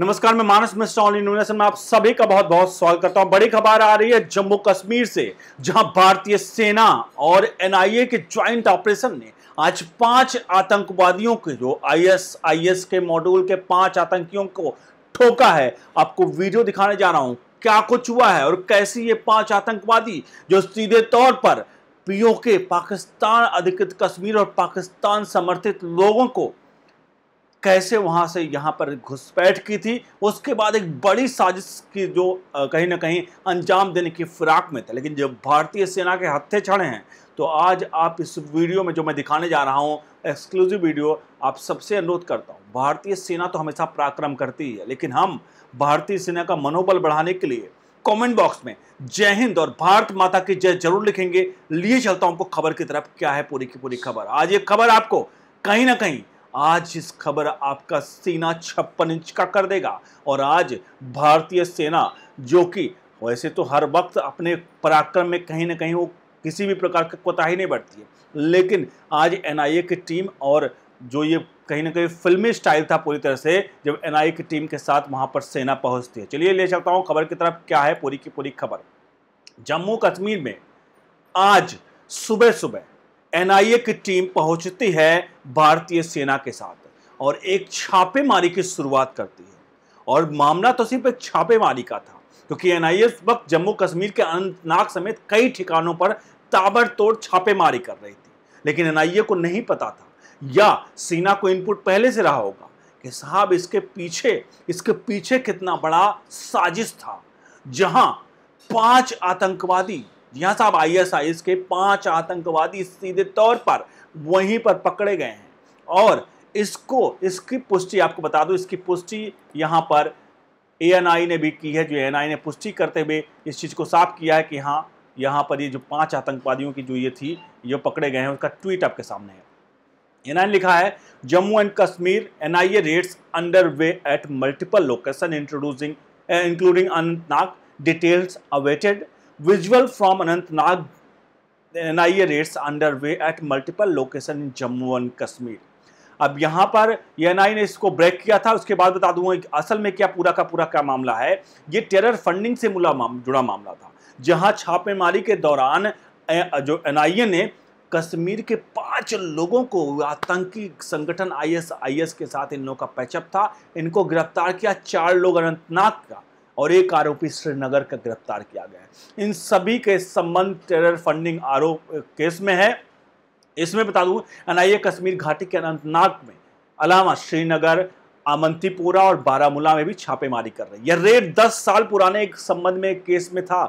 नमस्कार मैं मानस Mishra all news में आप सभी का बहुत बहुत स्वागत करता हूं बड़ी खबर आ रही है जम्मू कश्मीर से जहां भारतीय सेना और एनआईए के ज्वाइंट ऑपरेशन ने आज पांच आतंकवादियों के जो आईएसआईएस के मॉड्यूल के पांच आतंकियों को ठोका है आपको वीडियो दिखाने जा रहा हूं क्या कुछ हुआ है और कैसे ये पांच आतंकवादी जो सीधे तौर पर पीओके पाकिस्तान अधिकृत कश्मीर और पाकिस्तान समर्थित लोगों को कैसे वहाँ से यहाँ पर घुसपैठ की थी उसके बाद एक बड़ी साजिश की जो कहीं ना कहीं अंजाम देने की फिराक में था लेकिन जब भारतीय सेना के हत्थे छड़े हैं तो आज आप इस वीडियो में जो मैं दिखाने जा रहा हूँ एक्सक्लूसिव वीडियो आप सबसे अनुरोध करता हूँ भारतीय सेना तो हमेशा पराक्रम करती है लेकिन हम भारतीय सेना का मनोबल बढ़ाने के लिए कमेंट बॉक्स में जय हिंद और भारत माता की जय जरूर लिखेंगे लिए चलता हूँ आपको खबर की तरफ क्या है पूरी की पूरी खबर आज ये खबर आपको कहीं ना कहीं आज इस खबर आपका सीना छप्पन इंच का कर देगा और आज भारतीय सेना जो कि वैसे तो हर वक्त अपने पराक्रम में कहीं ना कहीं वो किसी भी प्रकार की कोताही नहीं बढ़ती है लेकिन आज एनआईए की टीम और जो ये कहीं ना कहीं फिल्मी स्टाइल था पूरी तरह से जब एनआईए की टीम के साथ वहाँ पर सेना पहुँचती है चलिए ले चलता हूँ खबर की तरफ क्या है पूरी की पूरी खबर जम्मू कश्मीर में आज सुबह सुबह एनआईए की टीम पहुंचती है भारतीय सेना के साथ और एक छापेमारी की शुरुआत करती है और मामला तो सिर्फ एक छापेमारी का था क्योंकि एनआईए उस वक्त जम्मू कश्मीर के अनंतनाग समेत कई ठिकानों पर ताबड़तोड़ छापेमारी कर रही थी लेकिन एनआईए को नहीं पता था या सेना को इनपुट पहले से रहा होगा कि साहब इसके पीछे इसके पीछे कितना बड़ा साजिश था जहां पांच आतंकवादी जिया हाँ साहब आईएसआईएस के पांच आतंकवादी सीधे तौर पर वहीं पर पकड़े गए हैं और इसको इसकी पुष्टि आपको बता दूं इसकी पुष्टि यहाँ पर एएनआई ने भी की है जो एएनआई ने पुष्टि करते हुए इस चीज़ को साफ किया है कि हाँ यहाँ पर ये जो पांच आतंकवादियों की जो ये थी ये पकड़े गए हैं उनका ट्वीट आपके सामने है ने लिखा है Jammu and Kashmir NIA raids under way at multiple location introducing including Anantnag details awaited visual from Anantnag N I A raids way at multiple location in Jammu and Kashmir अब यहाँ पर एन आई ने इसको ब्रेक किया था उसके बाद बता दूंगा असल में क्या पूरा का पूरा क्या मामला है ये टेरर फंडिंग से मुला माम, जुड़ा मामला था जहाँ छापेमारी के दौरान जो एन आई ए ने कश्मीर के पांच लोगों को आतंकी संगठन आई आई एस एस के साथ इन लोगों का पैचअप था इनको गिरफ्तार किया चार लोग अनंतनाग का और एक आरोपी श्रीनगर का गिरफ्तार किया गया है इन सभी के संबंध टेरर फंडिंग आरोप केस में है इसमें बता दूं एनआईए कश्मीर घाटी के अनंतनाग में अलावा श्रीनगर आमंतीपुरा और बारामूला में भी छापेमारी कर रही है यह रेड दस साल पुराने एक संबंध में केस में था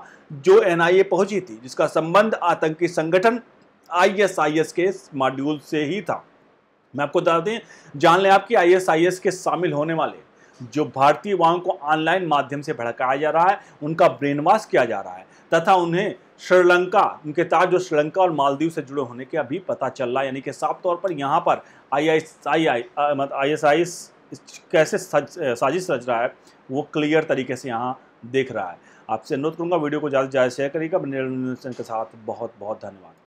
जो एनआईए पहुंची थी जिसका संबंध आतंकी संगठन आईएसआईएस के मॉड्यूल से ही था मैं आपको बता दें जान लें आपकी आई आईएसआईएस के शामिल होने वाले जो भारतीय युवाओं को ऑनलाइन माध्यम से भड़काया जा रहा है उनका ब्रेन वॉश किया जा रहा है तथा उन्हें श्रीलंका उनके तार जो श्रीलंका और मालदीव से जुड़े होने का भी पता चल रहा है यानी कि साफ तौर पर यहाँ पर I S I I I S I कैसे साजिश रच रहा है वो क्लियर तरीके से यहाँ देख रहा है आपसे अनुरोध करूँगा वीडियो को ज़्यादा से ज़्यादा शेयर करिएगा के साथ बहुत बहुत धन्यवाद